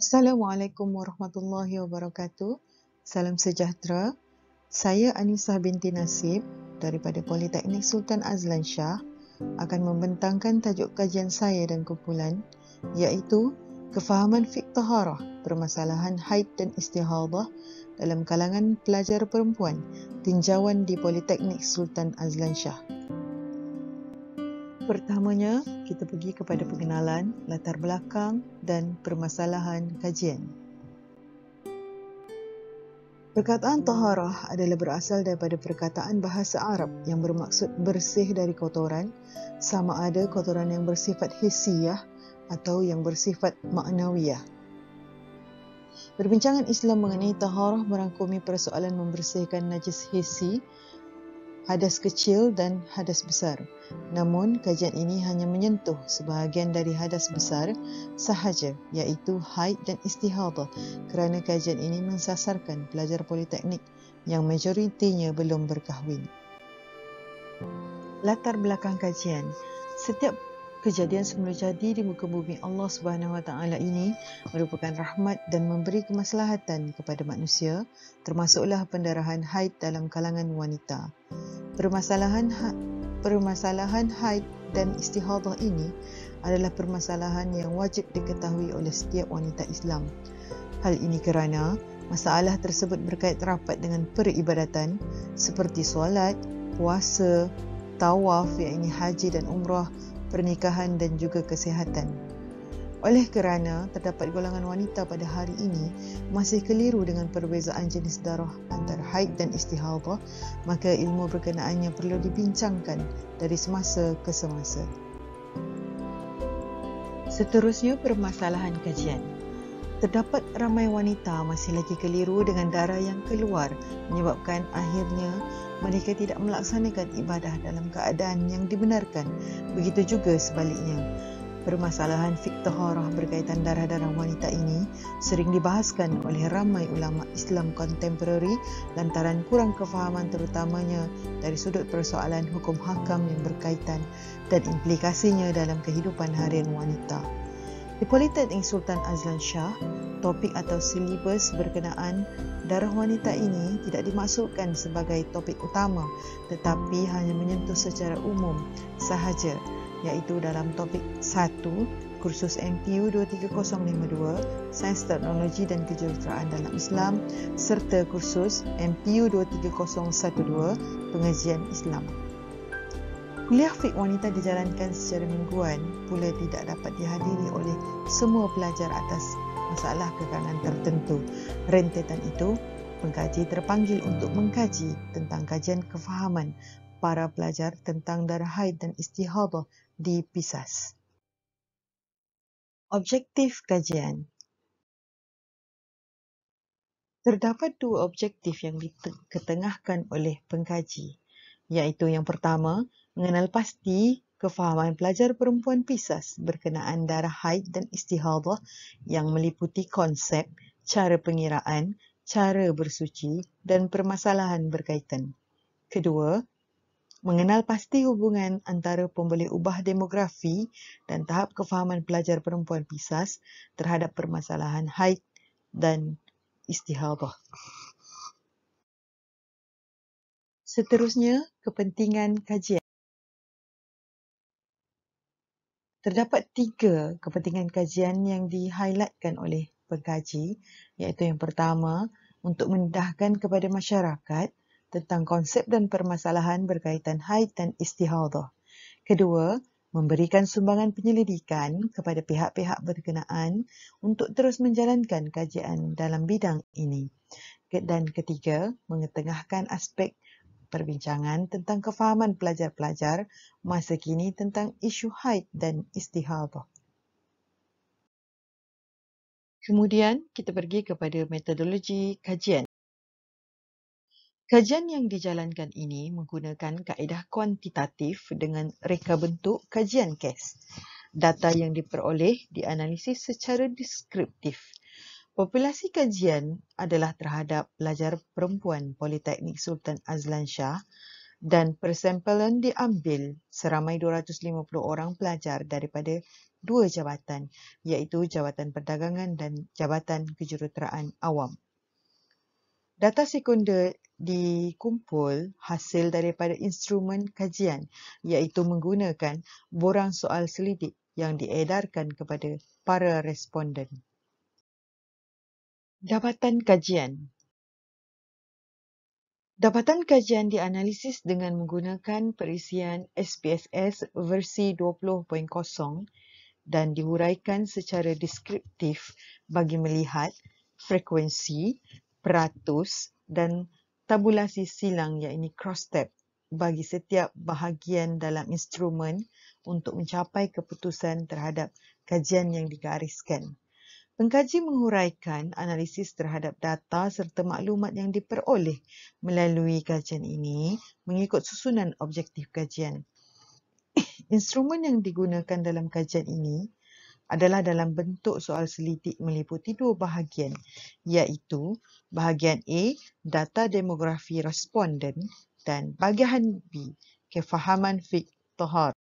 Assalamualaikum warahmatullahi wabarakatuh. Salam sejahtera. Saya Anisah binti Nasib daripada Politeknik Sultan Azlan Shah akan membentangkan tajuk kajian saya dan kumpulan iaitu kefahaman fiqh taharah permasalahan haid dan istihadah dalam kalangan pelajar perempuan tinjauan di Politeknik Sultan Azlan Shah. Pertamanya, kita pergi kepada pengenalan latar belakang dan permasalahan kajian. Perkataan taharah adalah berasal daripada perkataan bahasa Arab yang bermaksud bersih dari kotoran, sama ada kotoran yang bersifat hisiah atau yang bersifat maknawiyah. Perbincangan Islam mengenai taharah merangkumi persoalan membersihkan najis hisi hadas kecil dan hadas besar. Namun, kajian ini hanya menyentuh sebahagian dari hadas besar sahaja iaitu haid dan istihadah kerana kajian ini mensasarkan pelajar politeknik yang majoritinya belum berkahwin. Latar belakang kajian Setiap kejadian semula jadi di muka bumi Allah Subhanahu Wa Taala ini merupakan rahmat dan memberi kemaslahatan kepada manusia termasuklah pendarahan haid dalam kalangan wanita. Permasalahan ha-, permasalahan haid dan istihadah ini adalah permasalahan yang wajib diketahui oleh setiap wanita Islam. Hal ini kerana masalah tersebut berkait rapat dengan peribadatan seperti solat, puasa, tawaf yakni haji dan umrah, pernikahan dan juga kesihatan. Oleh kerana terdapat golongan wanita pada hari ini masih keliru dengan perbezaan jenis darah antara haid dan istihadah, maka ilmu berkenaannya perlu dibincangkan dari semasa ke semasa. Seterusnya permasalahan kajian. Terdapat ramai wanita masih lagi keliru dengan darah yang keluar menyebabkan akhirnya mereka tidak melaksanakan ibadah dalam keadaan yang dibenarkan. Begitu juga sebaliknya. Permasalahan fiktoharah berkaitan darah-darah wanita ini sering dibahaskan oleh ramai ulama Islam kontemporari lantaran kurang kefahaman terutamanya dari sudut persoalan hukum hakam yang berkaitan dan implikasinya dalam kehidupan harian wanita. Di Politeknik Sultan Azlan Shah, topik atau silibus berkenaan darah wanita ini tidak dimasukkan sebagai topik utama tetapi hanya menyentuh secara umum sahaja iaitu dalam topik 1 kursus MPU 23052 Sains Teknologi dan Kejuruteraan dalam Islam serta kursus MPU 23012 Pengajian Islam. Kuliah fik wanita dijalankan secara mingguan pula tidak dapat dihadiri oleh semua pelajar atas masalah kekangan tertentu. Rentetan itu, pengkaji terpanggil untuk mengkaji tentang kajian kefahaman para pelajar tentang darah haid dan istihadah di PISAS. Objektif kajian Terdapat dua objektif yang diketengahkan oleh pengkaji, iaitu yang pertama, mengenal pasti kefahaman pelajar perempuan PISAS berkenaan darah haid dan istihadah yang meliputi konsep, cara pengiraan, cara bersuci dan permasalahan berkaitan. Kedua, mengenal pasti hubungan antara pembeli ubah demografi dan tahap kefahaman pelajar perempuan PISAS terhadap permasalahan haid dan istihabah. Seterusnya, kepentingan kajian. Terdapat tiga kepentingan kajian yang di oleh pengkaji, iaitu yang pertama, untuk mendahkan kepada masyarakat tentang konsep dan permasalahan berkaitan haid dan istihadah. Kedua, memberikan sumbangan penyelidikan kepada pihak-pihak berkenaan untuk terus menjalankan kajian dalam bidang ini. Dan ketiga, mengetengahkan aspek perbincangan tentang kefahaman pelajar-pelajar masa kini tentang isu haid dan istihadah. Kemudian, kita pergi kepada metodologi kajian. Kajian yang dijalankan ini menggunakan kaedah kuantitatif dengan reka bentuk kajian kes. Data yang diperoleh dianalisis secara deskriptif. Populasi kajian adalah terhadap pelajar perempuan Politeknik Sultan Azlan Shah dan persampelan diambil seramai 250 orang pelajar daripada dua jabatan iaitu Jabatan Perdagangan dan Jabatan Kejuruteraan Awam. Data sekunder dikumpul hasil daripada instrumen kajian iaitu menggunakan borang soal selidik yang diedarkan kepada para responden. Dapatan kajian Dapatan kajian dianalisis dengan menggunakan perisian SPSS versi 20.0 dan dihuraikan secara deskriptif bagi melihat frekuensi, peratus dan tabulasi silang iaitu cross step bagi setiap bahagian dalam instrumen untuk mencapai keputusan terhadap kajian yang digariskan. Pengkaji menguraikan analisis terhadap data serta maklumat yang diperoleh melalui kajian ini mengikut susunan objektif kajian. instrumen yang digunakan dalam kajian ini adalah dalam bentuk soal selidik meliputi dua bahagian iaitu bahagian A data demografi responden dan bahagian B kefahaman fik tohar.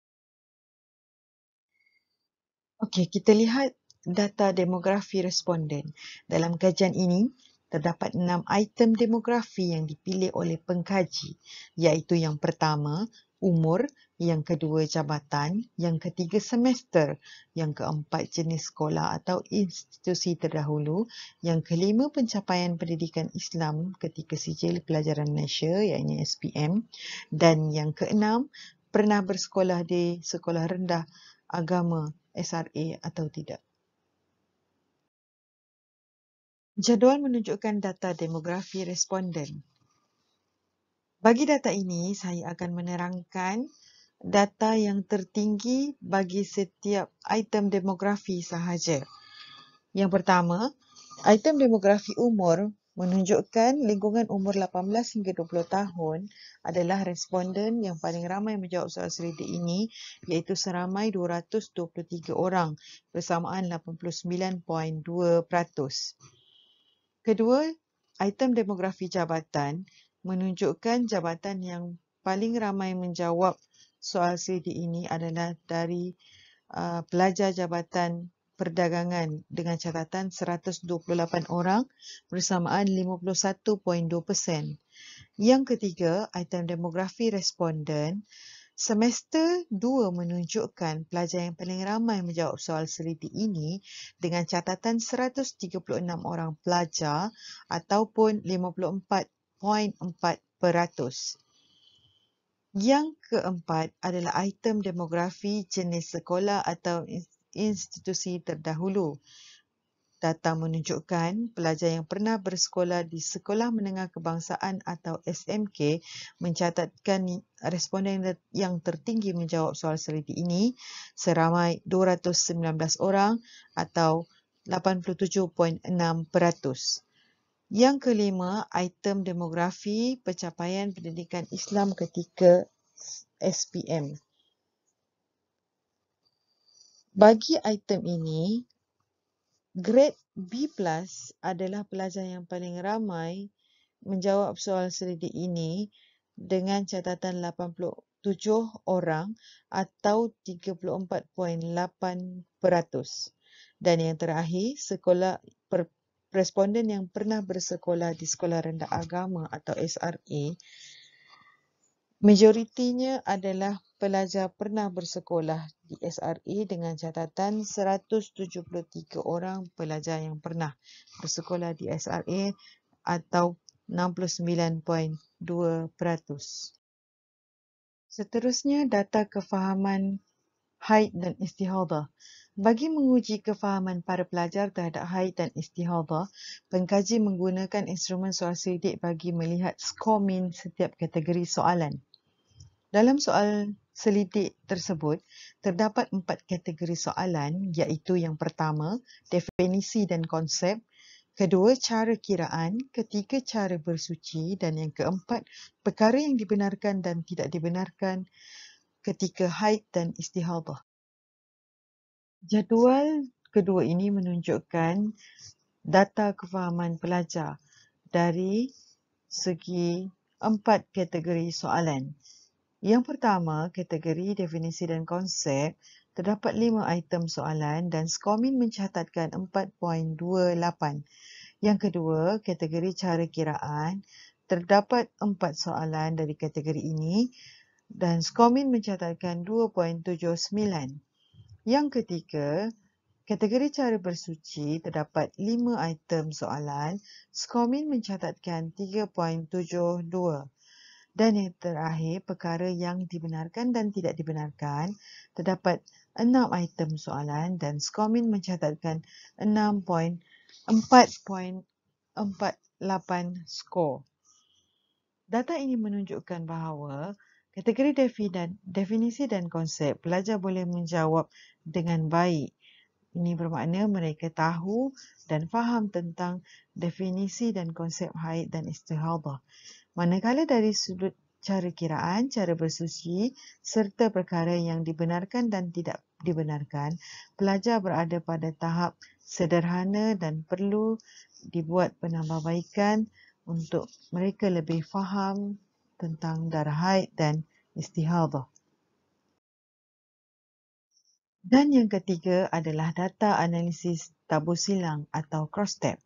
Okey, kita lihat data demografi responden. Dalam kajian ini, terdapat enam item demografi yang dipilih oleh pengkaji iaitu yang pertama, umur, yang kedua jabatan, yang ketiga semester, yang keempat jenis sekolah atau institusi terdahulu, yang kelima pencapaian pendidikan Islam ketika sijil pelajaran Malaysia iaitu SPM dan yang keenam pernah bersekolah di sekolah rendah agama SRA atau tidak. Jadual menunjukkan data demografi responden. Bagi data ini, saya akan menerangkan data yang tertinggi bagi setiap item demografi sahaja. Yang pertama, item demografi umur menunjukkan lingkungan umur 18 hingga 20 tahun adalah responden yang paling ramai menjawab soal serita ini iaitu seramai 223 orang bersamaan 89.2%. Kedua, item demografi jabatan menunjukkan jabatan yang paling ramai menjawab soal CD ini adalah dari uh, pelajar jabatan perdagangan dengan catatan 128 orang bersamaan 51.2%. Yang ketiga, item demografi responden Semester 2 menunjukkan pelajar yang paling ramai menjawab soal seliti ini dengan catatan 136 orang pelajar ataupun 54.4 peratus. Yang keempat adalah item demografi jenis sekolah atau institusi terdahulu. Data menunjukkan pelajar yang pernah bersekolah di Sekolah Menengah Kebangsaan atau SMK mencatatkan responden yang tertinggi menjawab soal seliti ini seramai 219 orang atau 87.6%. Yang kelima, item demografi pencapaian pendidikan Islam ketika SPM. Bagi item ini, grade B+ adalah pelajar yang paling ramai menjawab soal selidik ini dengan catatan 87 orang atau 34.8% dan yang terakhir sekolah per, responden yang pernah bersekolah di Sekolah Rendah Agama atau SRA majoritinya adalah pelajar pernah bersekolah di SRA dengan catatan 173 orang pelajar yang pernah bersekolah di SRA atau 69.2%. Seterusnya data kefahaman haid dan istihadah. Bagi menguji kefahaman para pelajar terhadap haid dan istihadah, pengkaji menggunakan instrumen soal sidik bagi melihat skor min setiap kategori soalan. Dalam soal selidik tersebut, terdapat empat kategori soalan iaitu yang pertama, definisi dan konsep, kedua, cara kiraan, ketiga, cara bersuci dan yang keempat, perkara yang dibenarkan dan tidak dibenarkan ketika haid dan istihadah. Jadual kedua ini menunjukkan data kefahaman pelajar dari segi empat kategori soalan. Yang pertama, kategori definisi dan konsep, terdapat lima item soalan dan Skomin mencatatkan 4.28. Yang kedua, kategori cara kiraan, terdapat empat soalan dari kategori ini dan Skomin mencatatkan 2.79. Yang ketiga, kategori cara bersuci terdapat 5 item soalan, Skomin mencatatkan 3.72. Dan yang terakhir, perkara yang dibenarkan dan tidak dibenarkan, terdapat 6 item soalan dan Skomin mencatatkan 6.4.48 skor. Data ini menunjukkan bahawa Kategori definisi dan konsep, pelajar boleh menjawab dengan baik. Ini bermakna mereka tahu dan faham tentang definisi dan konsep haid dan istihadah. Manakala dari sudut cara kiraan, cara bersuci serta perkara yang dibenarkan dan tidak dibenarkan, pelajar berada pada tahap sederhana dan perlu dibuat penambahbaikan untuk mereka lebih faham tentang darah haid dan istihadha. Dan yang ketiga adalah data analisis tabu silang atau cross tab.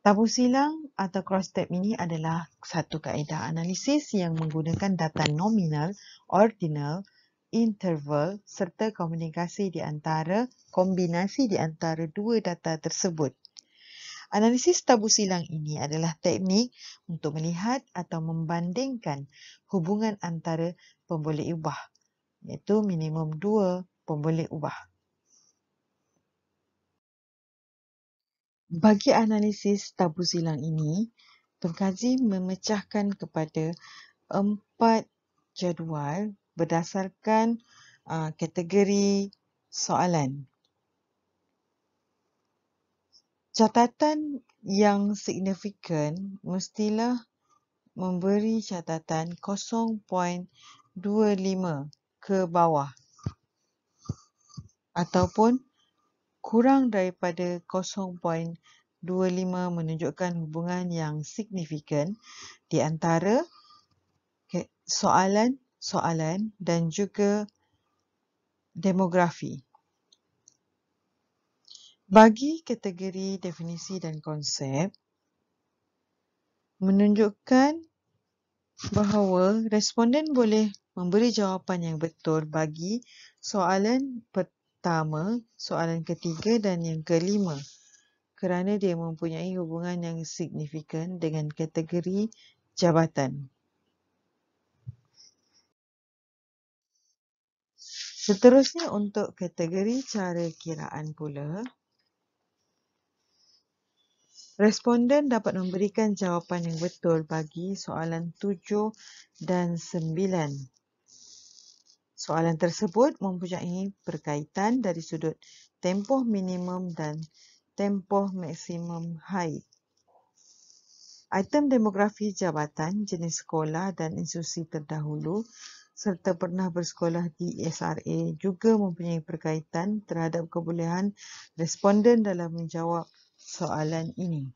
Tabu silang atau cross tab ini adalah satu kaedah analisis yang menggunakan data nominal, ordinal, interval serta komunikasi di antara kombinasi di antara dua data tersebut. Analisis tabu silang ini adalah teknik untuk melihat atau membandingkan hubungan antara pemboleh ubah, iaitu minimum dua pemboleh ubah. Bagi analisis tabu silang ini, pengkaji memecahkan kepada empat jadual berdasarkan uh, kategori soalan catatan yang signifikan mestilah memberi catatan 0.25 ke bawah ataupun kurang daripada 0.25 menunjukkan hubungan yang signifikan di antara soalan-soalan dan juga demografi bagi kategori definisi dan konsep, menunjukkan bahawa responden boleh memberi jawapan yang betul bagi soalan pertama, soalan ketiga dan yang kelima kerana dia mempunyai hubungan yang signifikan dengan kategori jabatan. Seterusnya untuk kategori cara kiraan pula, Responden dapat memberikan jawapan yang betul bagi soalan 7 dan 9. Soalan tersebut mempunyai berkaitan dari sudut tempoh minimum dan tempoh maksimum haid. Item demografi jabatan, jenis sekolah dan institusi terdahulu serta pernah bersekolah di SRA juga mempunyai perkaitan terhadap kebolehan responden dalam menjawab soalan ini.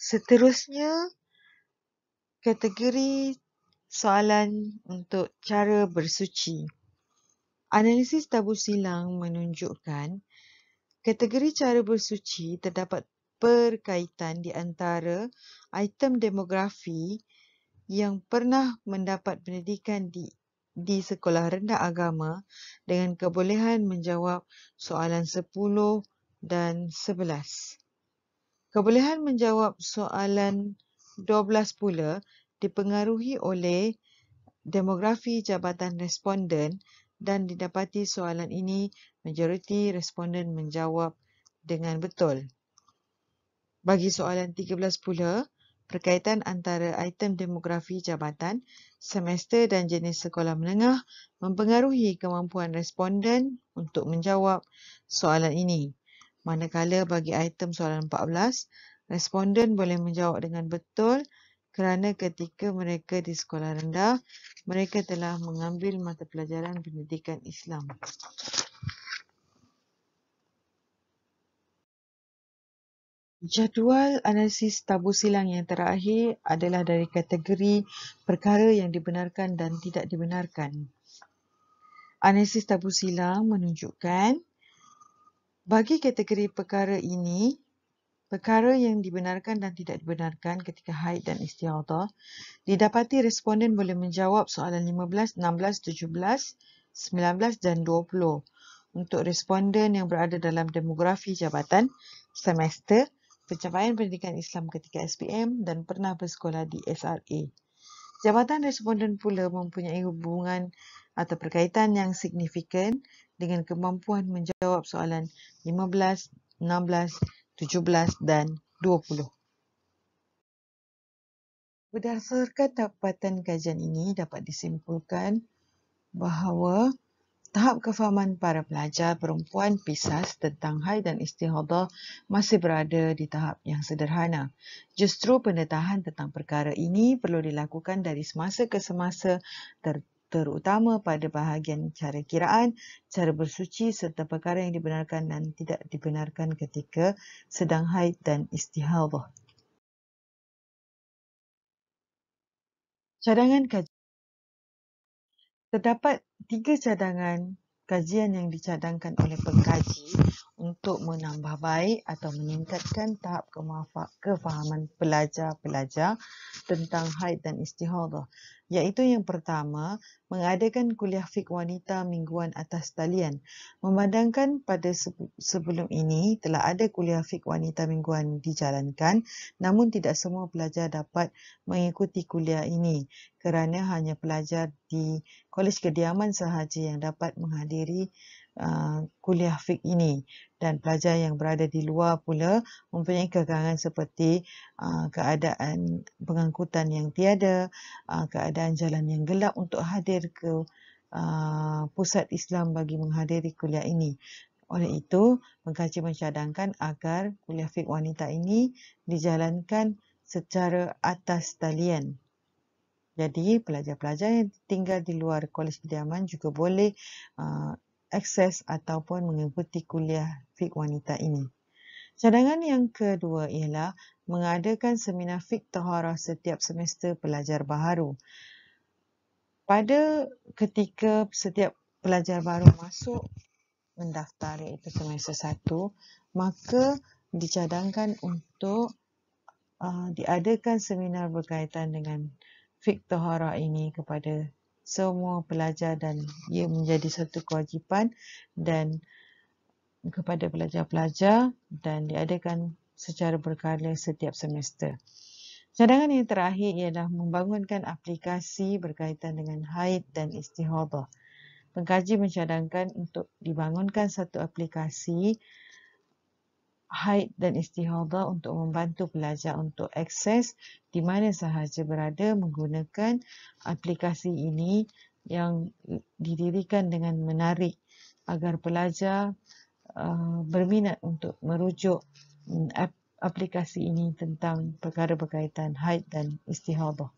Seterusnya, kategori soalan untuk cara bersuci. Analisis tabu silang menunjukkan kategori cara bersuci terdapat perkaitan di antara item demografi yang pernah mendapat pendidikan di di sekolah rendah agama dengan kebolehan menjawab soalan 10 dan 11. Kebolehan menjawab soalan 12 pula dipengaruhi oleh demografi jabatan responden dan didapati soalan ini majoriti responden menjawab dengan betul. Bagi soalan 13 pula, berkaitan antara item demografi jabatan, semester dan jenis sekolah menengah mempengaruhi kemampuan responden untuk menjawab soalan ini. Manakala bagi item soalan 14, responden boleh menjawab dengan betul kerana ketika mereka di sekolah rendah, mereka telah mengambil mata pelajaran pendidikan Islam. Jadual analisis tabu silang yang terakhir adalah dari kategori perkara yang dibenarkan dan tidak dibenarkan. Analisis tabu silang menunjukkan bagi kategori perkara ini, perkara yang dibenarkan dan tidak dibenarkan ketika haid dan istiadah, didapati responden boleh menjawab soalan 15, 16, 17, 19 dan 20 untuk responden yang berada dalam demografi jabatan semester 2 pencapaian pendidikan Islam ketika SPM dan pernah bersekolah di SRA. Jabatan responden pula mempunyai hubungan atau perkaitan yang signifikan dengan kemampuan menjawab soalan 15, 16, 17 dan 20. Berdasarkan dapatan kajian ini dapat disimpulkan bahawa Tahap kefahaman para pelajar perempuan pisas tentang haid dan istihadah masih berada di tahap yang sederhana. Justru pendetahan tentang perkara ini perlu dilakukan dari semasa ke semasa ter- terutama pada bahagian cara kiraan, cara bersuci serta perkara yang dibenarkan dan tidak dibenarkan ketika sedang haid dan istihadah. Cadangan kajian terdapat tiga cadangan kajian yang dicadangkan oleh pengkaji untuk menambah baik atau meningkatkan tahap kemahfa- kefahaman pelajar-pelajar tentang haid dan istihadah iaitu yang pertama mengadakan kuliah fik wanita mingguan atas talian. Memandangkan pada sebelum ini telah ada kuliah fik wanita mingguan dijalankan namun tidak semua pelajar dapat mengikuti kuliah ini kerana hanya pelajar di kolej kediaman sahaja yang dapat menghadiri Uh, kuliah fik ini dan pelajar yang berada di luar pula mempunyai kekangan seperti uh, keadaan pengangkutan yang tiada, uh, keadaan jalan yang gelap untuk hadir ke pusat Islam bagi menghadiri kuliah ini. Oleh itu, pengkaji mencadangkan agar kuliah fik wanita ini dijalankan secara atas talian. Jadi pelajar-pelajar yang tinggal di luar kolej kediaman juga boleh akses ataupun mengikuti kuliah fik wanita ini. Cadangan yang kedua ialah mengadakan seminar fik taharah setiap semester pelajar baharu. Pada ketika setiap pelajar baru masuk mendaftar iaitu semester satu, maka dicadangkan untuk uh, diadakan seminar berkaitan dengan fik taharah ini kepada semua pelajar dan ia menjadi satu kewajipan dan kepada pelajar-pelajar dan diadakan secara berkala setiap semester. Cadangan yang terakhir ialah membangunkan aplikasi berkaitan dengan haid dan istihadah. Pengkaji mencadangkan untuk dibangunkan satu aplikasi haid dan istihadah untuk membantu pelajar untuk akses di mana sahaja berada menggunakan aplikasi ini yang didirikan dengan menarik agar pelajar uh, berminat untuk merujuk mm, ap- aplikasi ini tentang perkara berkaitan haid dan istihadah.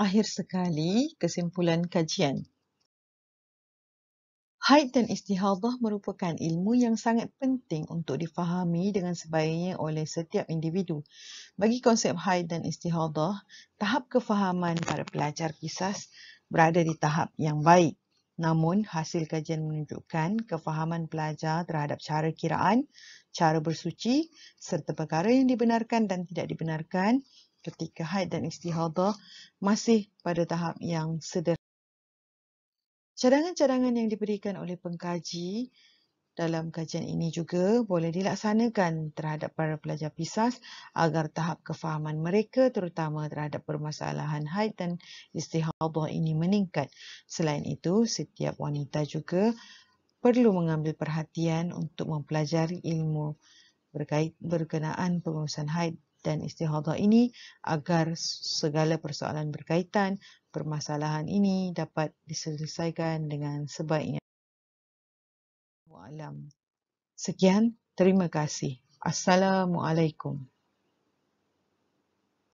Akhir sekali, kesimpulan kajian. Haid dan istihadah merupakan ilmu yang sangat penting untuk difahami dengan sebaiknya oleh setiap individu. Bagi konsep haid dan istihadah, tahap kefahaman para pelajar kisah berada di tahap yang baik. Namun, hasil kajian menunjukkan kefahaman pelajar terhadap cara kiraan, cara bersuci serta perkara yang dibenarkan dan tidak dibenarkan ketika haid dan istihadah masih pada tahap yang sederhana. Cadangan-cadangan yang diberikan oleh pengkaji dalam kajian ini juga boleh dilaksanakan terhadap para pelajar PISAS agar tahap kefahaman mereka terutama terhadap permasalahan haid dan istihadah ini meningkat. Selain itu, setiap wanita juga perlu mengambil perhatian untuk mempelajari ilmu berkait berkenaan pengurusan haid dan istihadah ini agar segala persoalan berkaitan permasalahan ini dapat diselesaikan dengan sebaiknya. Alam. Sekian, terima kasih. Assalamualaikum.